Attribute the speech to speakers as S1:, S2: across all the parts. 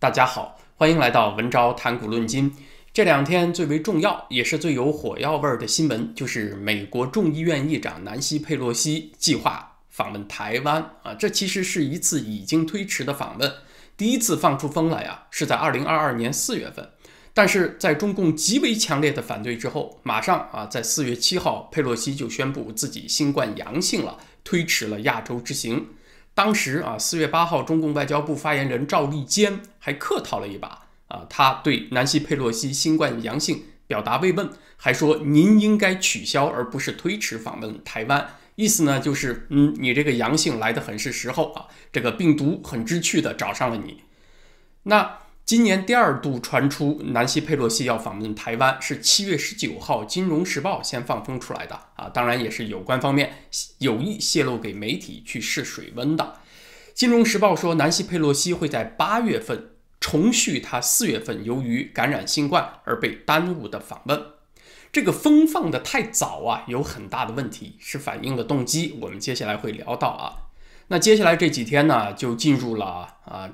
S1: 大家好，欢迎来到文昭谈古论今。这两天最为重要，也是最有火药味儿的新闻，就是美国众议院议长南希·佩洛西计划访问台湾啊。这其实是一次已经推迟的访问，第一次放出风来啊，是在2022年4月份，但是在中共极为强烈的反对之后，马上啊，在4月7号，佩洛西就宣布自己新冠阳性了，推迟了亚洲之行。当时啊，四月八号，中共外交部发言人赵立坚还客套了一把啊，他对南希·佩洛西新冠阳性表达慰问，还说您应该取消而不是推迟访问台湾，意思呢就是，嗯，你这个阳性来的很是时候啊，这个病毒很知趣的找上了你，那。今年第二度传出南希·佩洛西要访问台湾，是七月十九号《金融时报》先放风出来的啊，当然也是有关方面有意泄露给媒体去试水温的。《金融时报》说，南希·佩洛西会在八月份重续他四月份由于感染新冠而被耽误的访问。这个风放的太早啊，有很大的问题，是反映了动机。我们接下来会聊到啊，那接下来这几天呢，就进入了啊。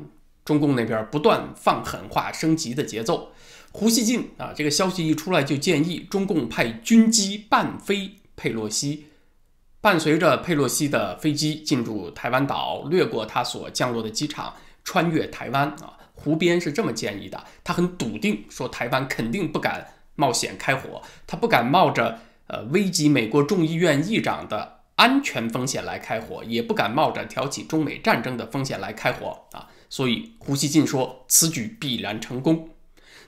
S1: 中共那边不断放狠话，升级的节奏。胡锡进啊，这个消息一出来就建议中共派军机伴飞佩洛西。伴随着佩洛西的飞机进入台湾岛，掠过他所降落的机场，穿越台湾啊。胡边是这么建议的，他很笃定说，台湾肯定不敢冒险开火，他不敢冒着呃危及美国众议院议长的安全风险来开火，也不敢冒着挑起中美战争的风险来开火啊。所以，胡锡进说此举必然成功。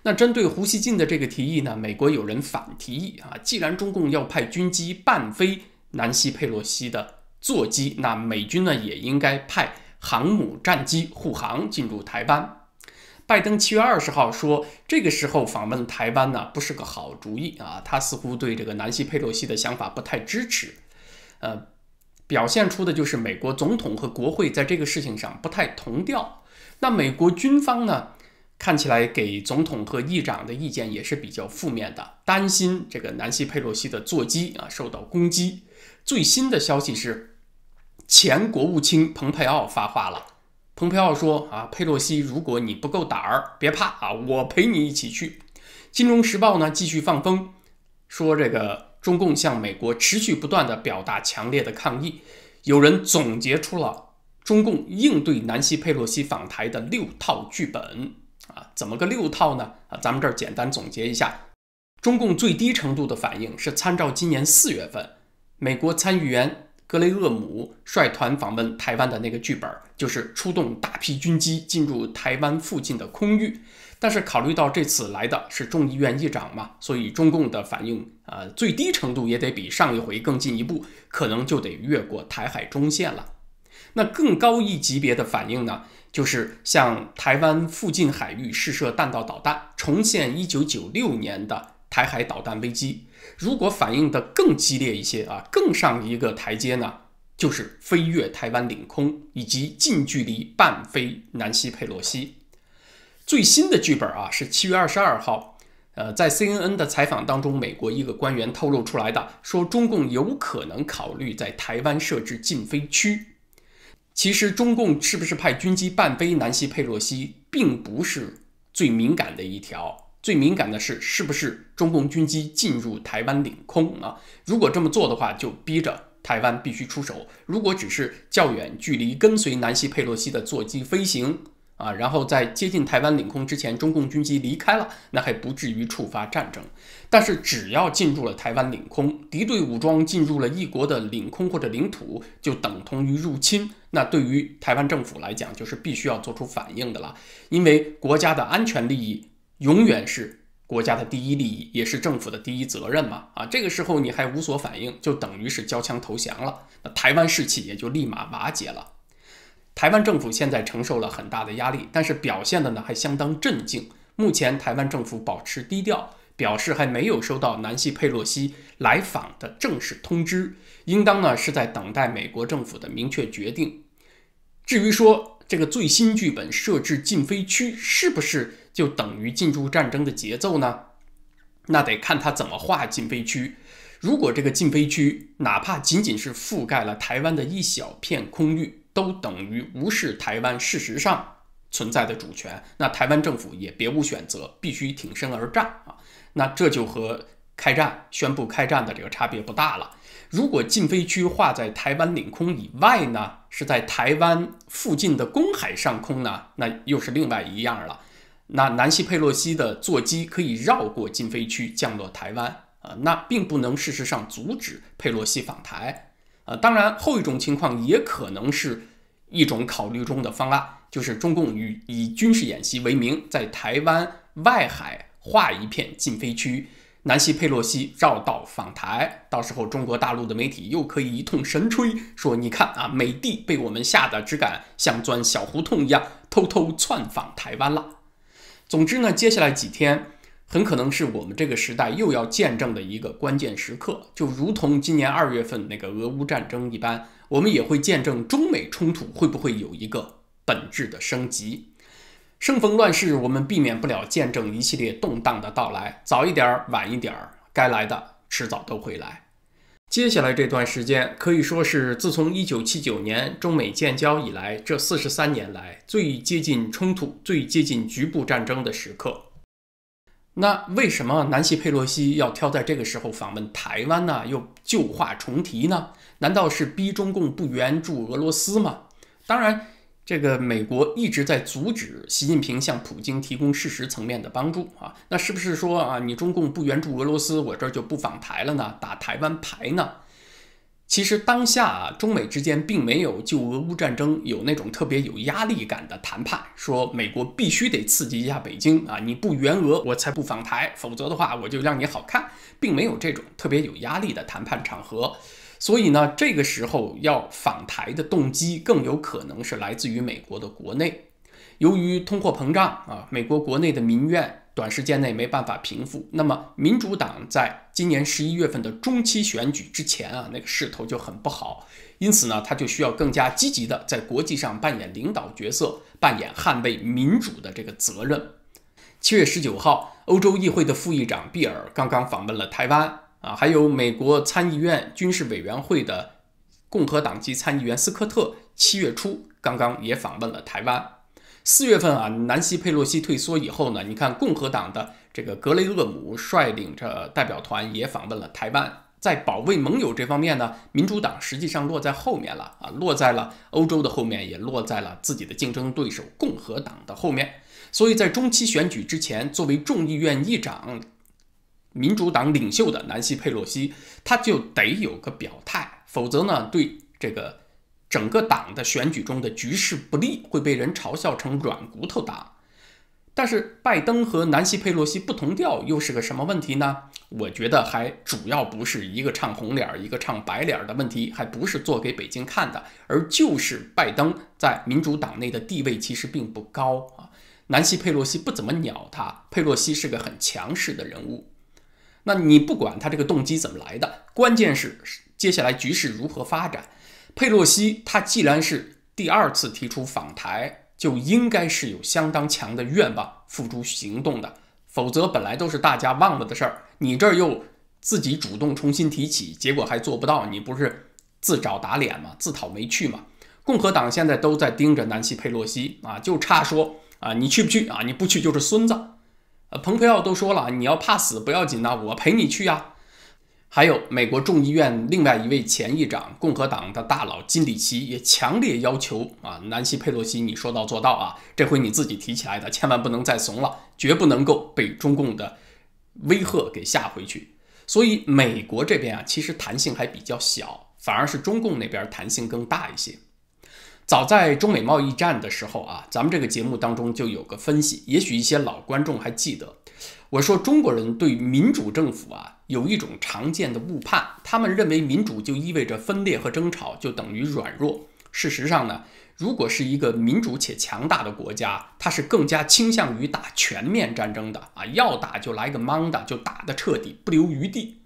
S1: 那针对胡锡进的这个提议呢？美国有人反提议啊，既然中共要派军机伴飞南希·佩洛西的座机，那美军呢也应该派航母战机护航进入台湾。拜登七月二十号说，这个时候访问台湾呢不是个好主意啊。他似乎对这个南希·佩洛西的想法不太支持。呃，表现出的就是美国总统和国会在这个事情上不太同调。那美国军方呢？看起来给总统和议长的意见也是比较负面的，担心这个南希·佩洛西的座机啊受到攻击。最新的消息是，前国务卿蓬佩奥发话了。蓬佩奥说：“啊，佩洛西，如果你不够胆儿，别怕啊，我陪你一起去。”《金融时报》呢继续放风，说这个中共向美国持续不断的表达强烈的抗议。有人总结出了。中共应对南希·佩洛西访台的六套剧本啊，怎么个六套呢？啊，咱们这儿简单总结一下，中共最低程度的反应是参照今年四月份美国参议员格雷厄姆率团访问台湾的那个剧本，就是出动大批军机进入台湾附近的空域。但是考虑到这次来的是众议院议长嘛，所以中共的反应啊，最低程度也得比上一回更进一步，可能就得越过台海中线了。那更高一级别的反应呢，就是向台湾附近海域试射弹道导弹，重现1996年的台海导弹危机。如果反应的更激烈一些啊，更上一个台阶呢，就是飞越台湾领空以及近距离伴飞南希·佩洛西。最新的剧本啊，是七月二十二号，呃，在 CNN 的采访当中，美国一个官员透露出来的，说中共有可能考虑在台湾设置禁飞区。其实，中共是不是派军机伴飞南希·佩洛西，并不是最敏感的一条。最敏感的是，是不是中共军机进入台湾领空啊？如果这么做的话，就逼着台湾必须出手。如果只是较远距离跟随南希·佩洛西的座机飞行，啊，然后在接近台湾领空之前，中共军机离开了，那还不至于触发战争。但是只要进入了台湾领空，敌对武装进入了一国的领空或者领土，就等同于入侵。那对于台湾政府来讲，就是必须要做出反应的了，因为国家的安全利益永远是国家的第一利益，也是政府的第一责任嘛。啊，这个时候你还无所反应，就等于是交枪投降了，那台湾士气也就立马瓦解了。台湾政府现在承受了很大的压力，但是表现的呢还相当镇静。目前，台湾政府保持低调，表示还没有收到南希·佩洛西来访的正式通知，应当呢是在等待美国政府的明确决定。至于说这个最新剧本设置禁飞区是不是就等于进入战争的节奏呢？那得看他怎么画禁飞区。如果这个禁飞区哪怕仅仅是覆盖了台湾的一小片空域，都等于无视台湾事实上存在的主权，那台湾政府也别无选择，必须挺身而战啊！那这就和开战、宣布开战的这个差别不大了。如果禁飞区划在台湾领空以外呢，是在台湾附近的公海上空呢，那又是另外一样了。那南希·佩洛西的座机可以绕过禁飞区降落台湾啊，那并不能事实上阻止佩洛西访台啊。当然，后一种情况也可能是。一种考虑中的方案，就是中共与以军事演习为名，在台湾外海划一片禁飞区，南希·佩洛西绕道访台，到时候中国大陆的媒体又可以一通神吹，说你看啊，美帝被我们吓得只敢像钻小胡同一样偷偷窜访台湾了。总之呢，接下来几天。很可能是我们这个时代又要见证的一个关键时刻，就如同今年二月份那个俄乌战争一般，我们也会见证中美冲突会不会有一个本质的升级。生逢乱世，我们避免不了见证一系列动荡的到来，早一点，晚一点，该来的迟早都会来。接下来这段时间可以说是自从1979年中美建交以来这四十三年来最接近冲突、最接近局部战争的时刻。那为什么南希·佩洛西要挑在这个时候访问台湾呢？又旧话重提呢？难道是逼中共不援助俄罗斯吗？当然，这个美国一直在阻止习近平向普京提供事实层面的帮助啊。那是不是说啊，你中共不援助俄罗斯，我这儿就不访台了呢？打台湾牌呢？其实当下啊，中美之间并没有就俄乌战争有那种特别有压力感的谈判，说美国必须得刺激一下北京啊，你不援俄我才不访台，否则的话我就让你好看，并没有这种特别有压力的谈判场合。所以呢，这个时候要访台的动机更有可能是来自于美国的国内，由于通货膨胀啊，美国国内的民怨。短时间内没办法平复，那么民主党在今年十一月份的中期选举之前啊，那个势头就很不好，因此呢，他就需要更加积极的在国际上扮演领导角色，扮演捍卫民主的这个责任。七月十九号，欧洲议会的副议长比尔刚刚访问了台湾啊，还有美国参议院军事委员会的共和党籍参议员斯科特，七月初刚刚也访问了台湾。四月份啊，南希·佩洛西退缩以后呢，你看共和党的这个格雷厄姆率领着代表团也访问了台湾。在保卫盟友这方面呢，民主党实际上落在后面了啊，落在了欧洲的后面，也落在了自己的竞争对手共和党的后面。所以在中期选举之前，作为众议院议长、民主党领袖的南希·佩洛西，他就得有个表态，否则呢，对这个。整个党的选举中的局势不利，会被人嘲笑成软骨头党。但是拜登和南希·佩洛西不同调，又是个什么问题呢？我觉得还主要不是一个唱红脸一个唱白脸的问题，还不是做给北京看的，而就是拜登在民主党内的地位其实并不高啊。南希·佩洛西不怎么鸟他，佩洛西是个很强势的人物。那你不管他这个动机怎么来的，关键是接下来局势如何发展。佩洛西，他既然是第二次提出访台，就应该是有相当强的愿望付诸行动的，否则本来都是大家忘了的事儿，你这儿又自己主动重新提起，结果还做不到，你不是自找打脸吗？自讨没趣吗？共和党现在都在盯着南希·佩洛西啊，就差说啊，你去不去啊？你不去就是孙子。呃，蓬佩奥都说了，你要怕死不要紧啊，我陪你去呀。还有美国众议院另外一位前议长、共和党的大佬金里奇也强烈要求啊，南希·佩洛西，你说到做到啊，这回你自己提起来的，千万不能再怂了，绝不能够被中共的威吓给吓回去。所以美国这边啊，其实弹性还比较小，反而是中共那边弹性更大一些。早在中美贸易战的时候啊，咱们这个节目当中就有个分析，也许一些老观众还记得。我说中国人对民主政府啊有一种常见的误判，他们认为民主就意味着分裂和争吵，就等于软弱。事实上呢，如果是一个民主且强大的国家，它是更加倾向于打全面战争的啊，要打就来个莽的，就打得彻底，不留余地。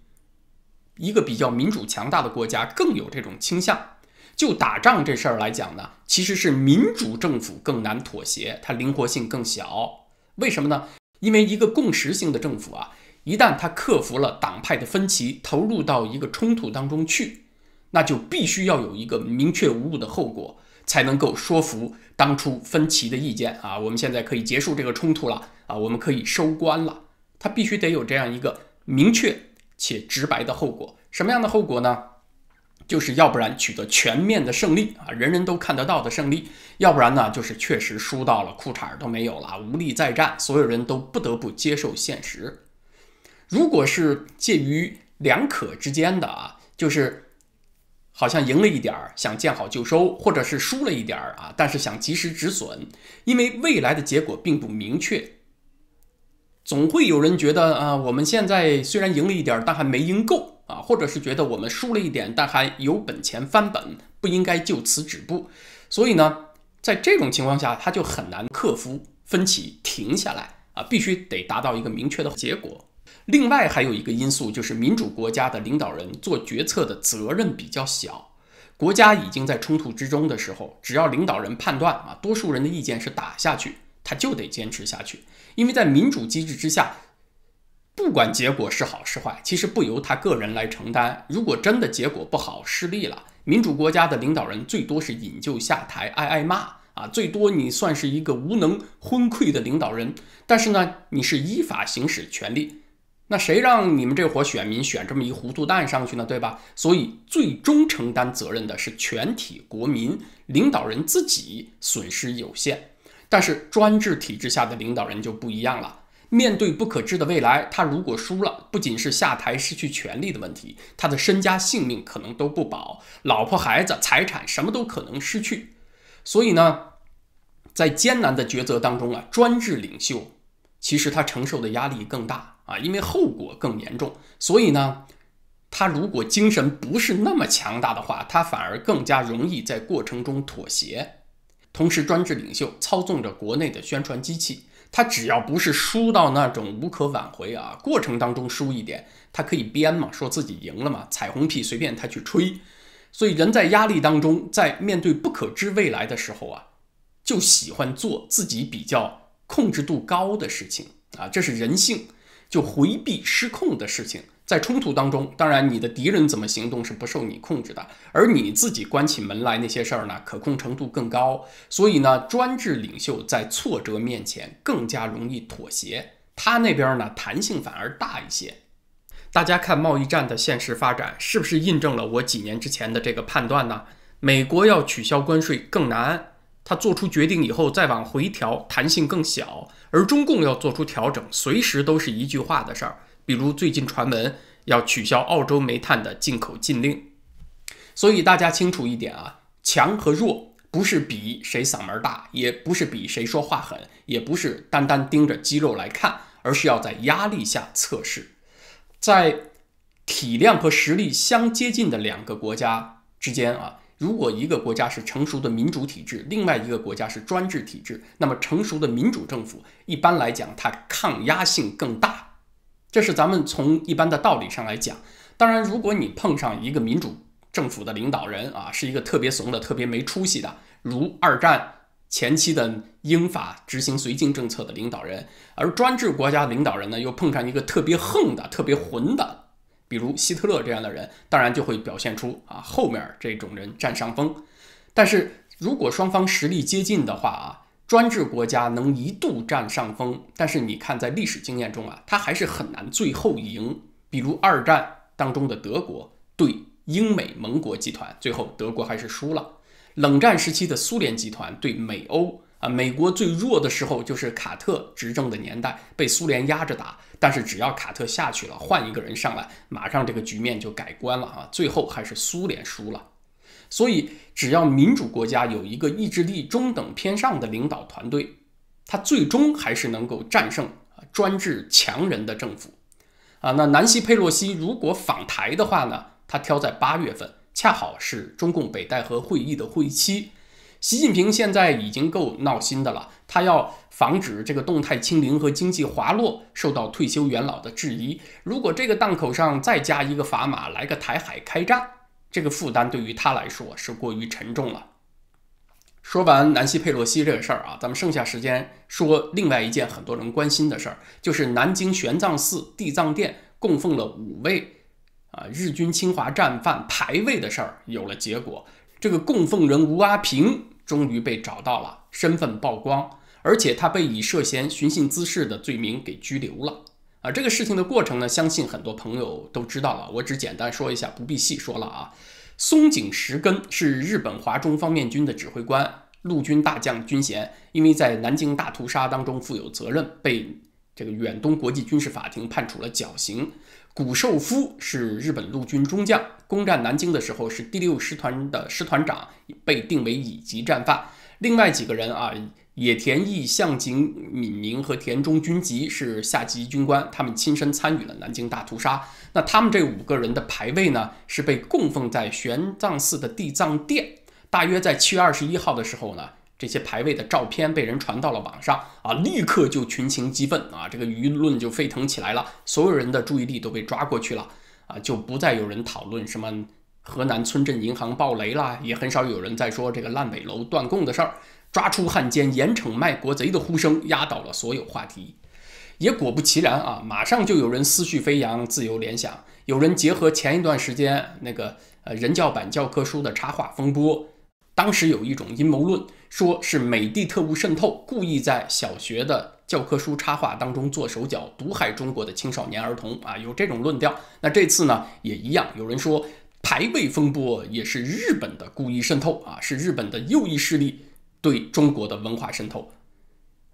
S1: 一个比较民主强大的国家更有这种倾向。就打仗这事儿来讲呢，其实是民主政府更难妥协，它灵活性更小。为什么呢？因为一个共识性的政府啊，一旦他克服了党派的分歧，投入到一个冲突当中去，那就必须要有一个明确无误的后果，才能够说服当初分歧的意见啊。我们现在可以结束这个冲突了啊，我们可以收官了。他必须得有这样一个明确且直白的后果。什么样的后果呢？就是要不然取得全面的胜利啊，人人都看得到的胜利；要不然呢，就是确实输到了裤衩都没有了，无力再战，所有人都不得不接受现实。如果是介于两可之间的啊，就是好像赢了一点儿，想见好就收；或者是输了一点儿啊，但是想及时止损，因为未来的结果并不明确。总会有人觉得啊，我们现在虽然赢了一点儿，但还没赢够。啊，或者是觉得我们输了一点，但还有本钱翻本，不应该就此止步。所以呢，在这种情况下，他就很难克服分歧，停下来啊，必须得达到一个明确的结果。另外还有一个因素，就是民主国家的领导人做决策的责任比较小。国家已经在冲突之中的时候，只要领导人判断啊，多数人的意见是打下去，他就得坚持下去，因为在民主机制之下。不管结果是好是坏，其实不由他个人来承担。如果真的结果不好，失利了，民主国家的领导人最多是引咎下台，挨挨骂啊，最多你算是一个无能昏聩的领导人。但是呢，你是依法行使权利。那谁让你们这伙选民选这么一糊涂蛋上去呢，对吧？所以最终承担责任的是全体国民，领导人自己损失有限。但是专制体制下的领导人就不一样了。面对不可知的未来，他如果输了，不仅是下台失去权力的问题，他的身家性命可能都不保，老婆、孩子、财产什么都可能失去。所以呢，在艰难的抉择当中啊，专制领袖其实他承受的压力更大啊，因为后果更严重。所以呢，他如果精神不是那么强大的话，他反而更加容易在过程中妥协。同时，专制领袖操纵着国内的宣传机器。他只要不是输到那种无可挽回啊，过程当中输一点，他可以编嘛，说自己赢了嘛，彩虹屁随便他去吹。所以人在压力当中，在面对不可知未来的时候啊，就喜欢做自己比较控制度高的事情啊，这是人性。就回避失控的事情，在冲突当中，当然你的敌人怎么行动是不受你控制的，而你自己关起门来那些事儿呢，可控程度更高。所以呢，专制领袖在挫折面前更加容易妥协，他那边呢弹性反而大一些。大家看贸易战的现实发展，是不是印证了我几年之前的这个判断呢？美国要取消关税更难。他做出决定以后再往回调，弹性更小；而中共要做出调整，随时都是一句话的事儿。比如最近传闻要取消澳洲煤炭的进口禁令。所以大家清楚一点啊，强和弱不是比谁嗓门大，也不是比谁说话狠，也不是单单盯着肌肉来看，而是要在压力下测试。在体量和实力相接近的两个国家之间啊。如果一个国家是成熟的民主体制，另外一个国家是专制体制，那么成熟的民主政府一般来讲它抗压性更大，这是咱们从一般的道理上来讲。当然，如果你碰上一个民主政府的领导人啊，是一个特别怂的、特别没出息的，如二战前期的英法执行绥靖政策的领导人；而专制国家领导人呢，又碰上一个特别横的、特别混的。比如希特勒这样的人，当然就会表现出啊，后面这种人占上风。但是如果双方实力接近的话啊，专制国家能一度占上风，但是你看在历史经验中啊，他还是很难最后赢。比如二战当中的德国对英美盟国集团，最后德国还是输了。冷战时期的苏联集团对美欧。啊，美国最弱的时候就是卡特执政的年代，被苏联压着打。但是只要卡特下去了，换一个人上来，马上这个局面就改观了啊！最后还是苏联输了。所以，只要民主国家有一个意志力中等偏上的领导团队，他最终还是能够战胜专制强人的政府。啊，那南希·佩洛西如果访台的话呢？他挑在八月份，恰好是中共北戴河会议的会议期。习近平现在已经够闹心的了，他要防止这个动态清零和经济滑落受到退休元老的质疑。如果这个档口上再加一个砝码，来个台海开战，这个负担对于他来说是过于沉重了。说完南希佩洛西这个事儿啊，咱们剩下时间说另外一件很多人关心的事儿，就是南京玄奘寺地藏殿供奉了五位啊日军侵华战犯牌位的事儿有了结果，这个供奉人吴阿平。终于被找到了，身份曝光，而且他被以涉嫌寻衅滋事的罪名给拘留了。啊，这个事情的过程呢，相信很多朋友都知道了，我只简单说一下，不必细说了啊。松井石根是日本华中方面军的指挥官，陆军大将军衔，因为在南京大屠杀当中负有责任，被这个远东国际军事法庭判处了绞刑。谷寿夫是日本陆军中将，攻占南京的时候是第六师团的师团长，被定为乙级战犯。另外几个人啊，野田毅、向井敏明和田中军吉是下级军官，他们亲身参与了南京大屠杀。那他们这五个人的牌位呢，是被供奉在玄奘寺的地藏殿。大约在七月二十一号的时候呢。这些排位的照片被人传到了网上啊，立刻就群情激愤啊，这个舆论就沸腾起来了，所有人的注意力都被抓过去了啊，就不再有人讨论什么河南村镇银行暴雷啦，也很少有人在说这个烂尾楼断供的事儿，抓出汉奸，严惩卖国贼的呼声压倒了所有话题，也果不其然啊，马上就有人思绪飞扬，自由联想，有人结合前一段时间那个呃人教版教科书的插画风波。当时有一种阴谋论，说是美帝特务渗透，故意在小学的教科书插画当中做手脚，毒害中国的青少年儿童啊，有这种论调。那这次呢也一样，有人说排位风波也是日本的故意渗透啊，是日本的右翼势力对中国的文化渗透。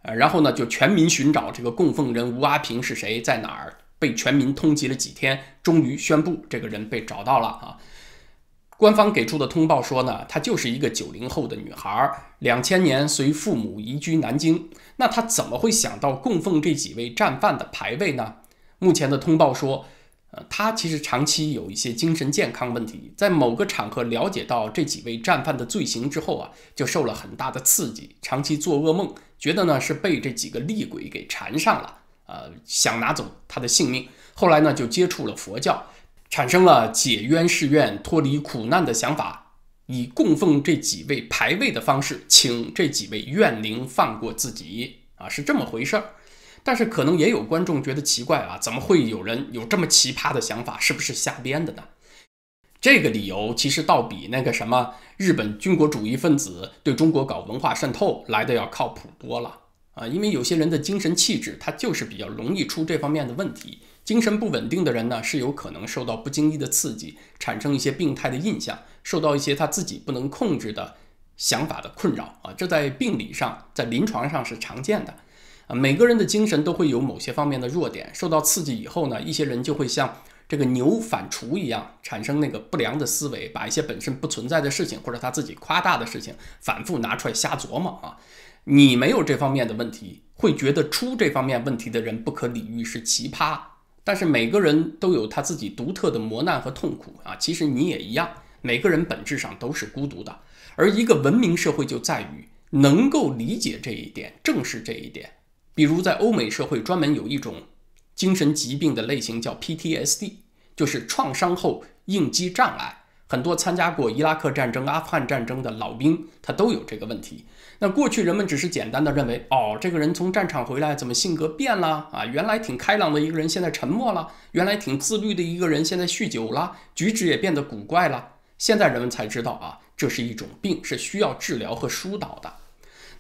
S1: 呃，然后呢就全民寻找这个供奉人吴阿平是谁，在哪儿？被全民通缉了几天，终于宣布这个人被找到了啊。官方给出的通报说呢，她就是一个九零后的女孩，两千年随父母移居南京。那她怎么会想到供奉这几位战犯的牌位呢？目前的通报说，呃，她其实长期有一些精神健康问题，在某个场合了解到这几位战犯的罪行之后啊，就受了很大的刺激，长期做噩梦，觉得呢是被这几个厉鬼给缠上了，呃，想拿走她的性命。后来呢，就接触了佛教。产生了解冤释怨、脱离苦难的想法，以供奉这几位牌位的方式，请这几位怨灵放过自己啊，是这么回事儿。但是可能也有观众觉得奇怪啊，怎么会有人有这么奇葩的想法？是不是瞎编的呢？这个理由其实倒比那个什么日本军国主义分子对中国搞文化渗透来的要靠谱多了。啊，因为有些人的精神气质，他就是比较容易出这方面的问题。精神不稳定的人呢，是有可能受到不经意的刺激，产生一些病态的印象，受到一些他自己不能控制的想法的困扰啊。这在病理上，在临床上是常见的。啊，每个人的精神都会有某些方面的弱点，受到刺激以后呢，一些人就会像这个牛反刍一样，产生那个不良的思维，把一些本身不存在的事情，或者他自己夸大的事情，反复拿出来瞎琢磨啊。你没有这方面的问题，会觉得出这方面问题的人不可理喻是奇葩。但是每个人都有他自己独特的磨难和痛苦啊，其实你也一样。每个人本质上都是孤独的，而一个文明社会就在于能够理解这一点，正视这一点。比如在欧美社会，专门有一种精神疾病的类型叫 PTSD，就是创伤后应激障碍。很多参加过伊拉克战争、阿富汗战争的老兵，他都有这个问题。那过去人们只是简单的认为，哦，这个人从战场回来怎么性格变了啊？原来挺开朗的一个人，现在沉默了；原来挺自律的一个人，现在酗酒了，举止也变得古怪了。现在人们才知道啊，这是一种病，是需要治疗和疏导的。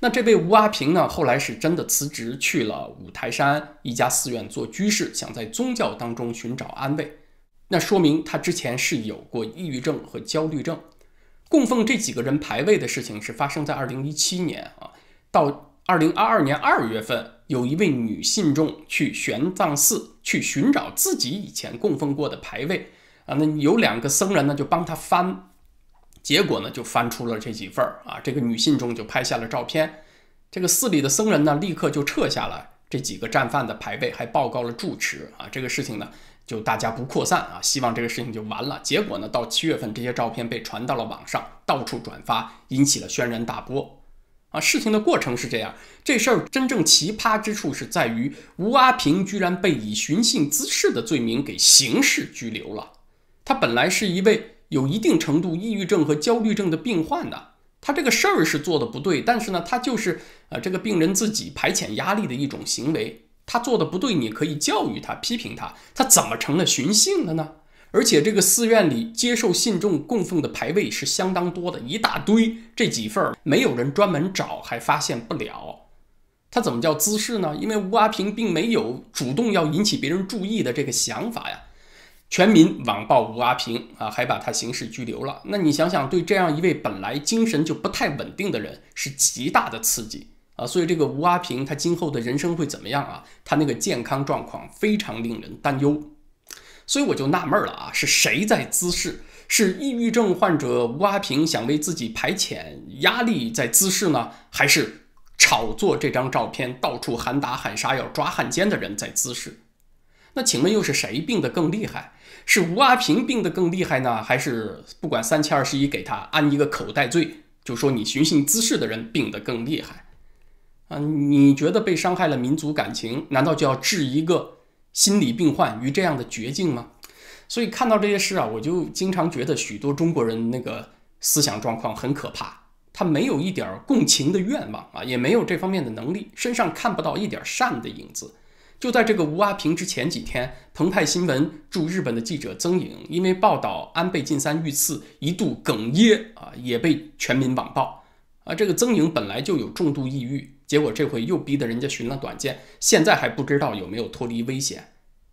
S1: 那这位吴阿平呢，后来是真的辞职去了五台山一家寺院做居士，想在宗教当中寻找安慰。那说明他之前是有过抑郁症和焦虑症。供奉这几个人牌位的事情是发生在二零一七年啊，到二零二二年二月份，有一位女信众去玄奘寺去寻找自己以前供奉过的牌位啊，那有两个僧人呢就帮他翻，结果呢就翻出了这几份儿啊，这个女信众就拍下了照片，这个寺里的僧人呢立刻就撤下了这几个战犯的牌位，还报告了住持啊，这个事情呢。就大家不扩散啊，希望这个事情就完了。结果呢，到七月份，这些照片被传到了网上，到处转发，引起了轩然大波。啊，事情的过程是这样，这事儿真正奇葩之处是在于，吴阿平居然被以寻衅滋事的罪名给刑事拘留了。他本来是一位有一定程度抑郁症和焦虑症的病患的，他这个事儿是做的不对，但是呢，他就是啊，这个病人自己排遣压力的一种行为。他做的不对，你可以教育他、批评他。他怎么成了寻衅了呢？而且这个寺院里接受信众供奉的牌位是相当多的，一大堆。这几份没有人专门找，还发现不了。他怎么叫滋事呢？因为吴阿平并没有主动要引起别人注意的这个想法呀。全民网暴吴阿平啊，还把他刑事拘留了。那你想想，对这样一位本来精神就不太稳定的人，是极大的刺激。啊，所以这个吴阿平他今后的人生会怎么样啊？他那个健康状况非常令人担忧，所以我就纳闷了啊，是谁在滋事？是抑郁症患者吴阿平想为自己排遣压力在滋事呢，还是炒作这张照片到处喊打喊杀要抓汉奸的人在滋事？那请问又是谁病得更厉害？是吴阿平病得更厉害呢，还是不管三七二十一给他安一个口袋罪，就说你寻衅滋事的人病得更厉害？啊，你觉得被伤害了民族感情，难道就要置一个心理病患于这样的绝境吗？所以看到这些事啊，我就经常觉得许多中国人那个思想状况很可怕，他没有一点共情的愿望啊，也没有这方面的能力，身上看不到一点善的影子。就在这个吴阿平之前几天，澎湃新闻驻日本的记者曾颖因为报道安倍晋三遇刺一度哽咽啊，也被全民网暴啊。这个曾颖本来就有重度抑郁。结果这回又逼得人家寻了短见，现在还不知道有没有脱离危险。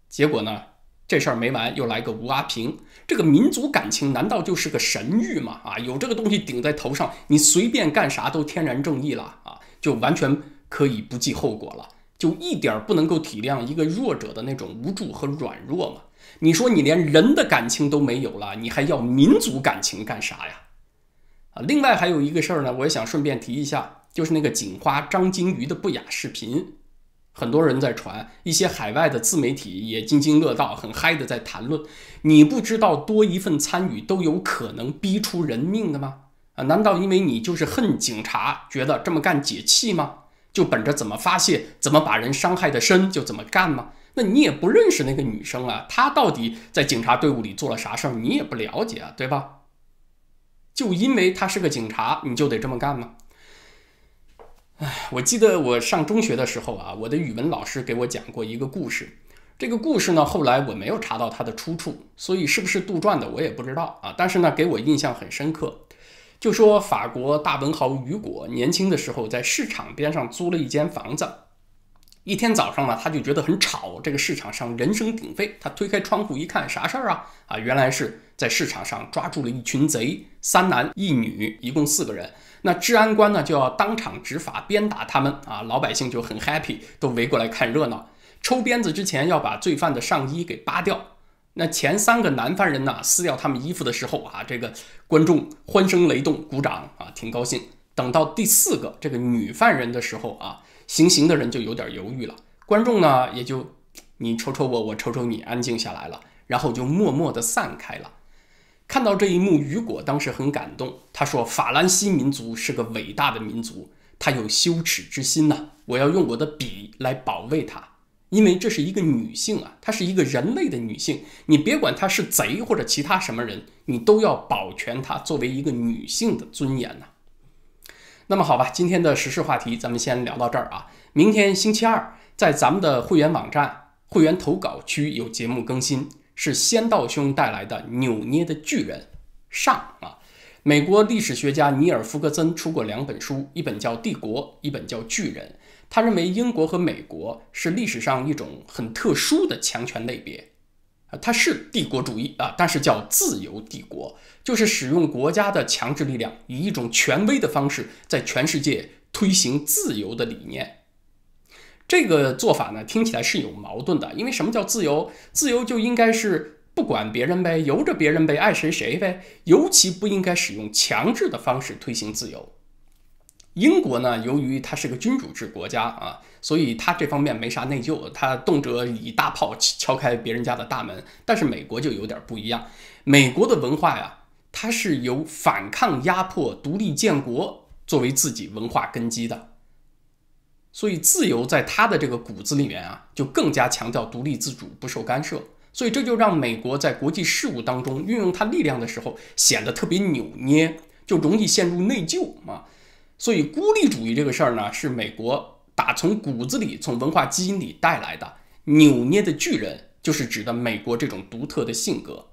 S1: 结果呢，这事儿没完，又来个吴阿平。这个民族感情难道就是个神谕吗？啊，有这个东西顶在头上，你随便干啥都天然正义了啊，就完全可以不计后果了，就一点不能够体谅一个弱者的那种无助和软弱吗？你说你连人的感情都没有了，你还要民族感情干啥呀？啊，另外还有一个事儿呢，我也想顺便提一下。就是那个警花张金瑜的不雅视频，很多人在传，一些海外的自媒体也津津乐道，很嗨的在谈论。你不知道多一份参与都有可能逼出人命的吗？啊，难道因为你就是恨警察，觉得这么干解气吗？就本着怎么发泄，怎么把人伤害的深就怎么干吗？那你也不认识那个女生啊，她到底在警察队伍里做了啥事儿，你也不了解，啊，对吧？就因为她是个警察，你就得这么干吗？唉，我记得我上中学的时候啊，我的语文老师给我讲过一个故事。这个故事呢，后来我没有查到它的出处，所以是不是杜撰的我也不知道啊。但是呢，给我印象很深刻。就说法国大文豪雨果年轻的时候，在市场边上租了一间房子。一天早上呢，他就觉得很吵，这个市场上人声鼎沸。他推开窗户一看，啥事儿啊？啊，原来是在市场上抓住了一群贼，三男一女，一共四个人。那治安官呢就要当场执法，鞭打他们啊！老百姓就很 happy，都围过来看热闹。抽鞭子之前要把罪犯的上衣给扒掉。那前三个男犯人呢，撕掉他们衣服的时候啊，这个观众欢声雷动，鼓掌啊，挺高兴。等到第四个这个女犯人的时候啊，行刑的人就有点犹豫了。观众呢也就你瞅瞅我，我瞅瞅你，安静下来了，然后就默默地散开了。看到这一幕，雨果当时很感动，他说法兰西民族是个伟大的民族，他有羞耻之心呐。我要用我的笔来保卫他。”因为这是一个女性啊，她是一个人类的女性。你别管她是贼或者其他什么人，你都要保全她作为一个女性的尊严呐。那么好吧，今天的时事话题咱们先聊到这儿啊。明天星期二，在咱们的会员网站会员投稿区有节目更新。是先道兄带来的《扭捏的巨人》上啊。美国历史学家尼尔·弗格森出过两本书，一本叫《帝国》，一本叫《巨人》。他认为英国和美国是历史上一种很特殊的强权类别啊，它是帝国主义啊，但是叫自由帝国，就是使用国家的强制力量，以一种权威的方式，在全世界推行自由的理念。这个做法呢，听起来是有矛盾的，因为什么叫自由？自由就应该是不管别人呗，由着别人呗，爱谁谁呗，尤其不应该使用强制的方式推行自由。英国呢，由于它是个君主制国家啊，所以它这方面没啥内疚，它动辄以大炮敲开别人家的大门。但是美国就有点不一样，美国的文化呀，它是由反抗压迫、独立建国作为自己文化根基的。所以，自由在他的这个骨子里面啊，就更加强调独立自主、不受干涉。所以，这就让美国在国际事务当中运用它力量的时候，显得特别扭捏，就容易陷入内疚啊。所以，孤立主义这个事儿呢，是美国打从骨子里、从文化基因里带来的。扭捏的巨人，就是指的美国这种独特的性格。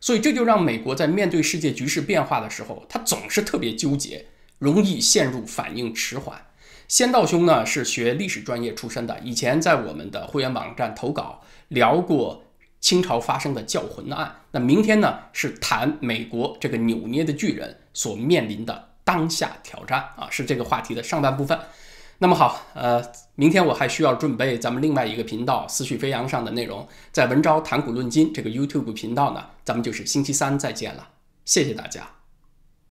S1: 所以，这就让美国在面对世界局势变化的时候，他总是特别纠结，容易陷入反应迟缓。仙道兄呢是学历史专业出身的，以前在我们的会员网站投稿聊过清朝发生的教魂案。那明天呢是谈美国这个扭捏的巨人所面临的当下挑战啊，是这个话题的上半部分。那么好，呃，明天我还需要准备咱们另外一个频道《思绪飞扬》上的内容，在文昭谈古论今这个 YouTube 频道呢，咱们就是星期三再见了，谢谢大家。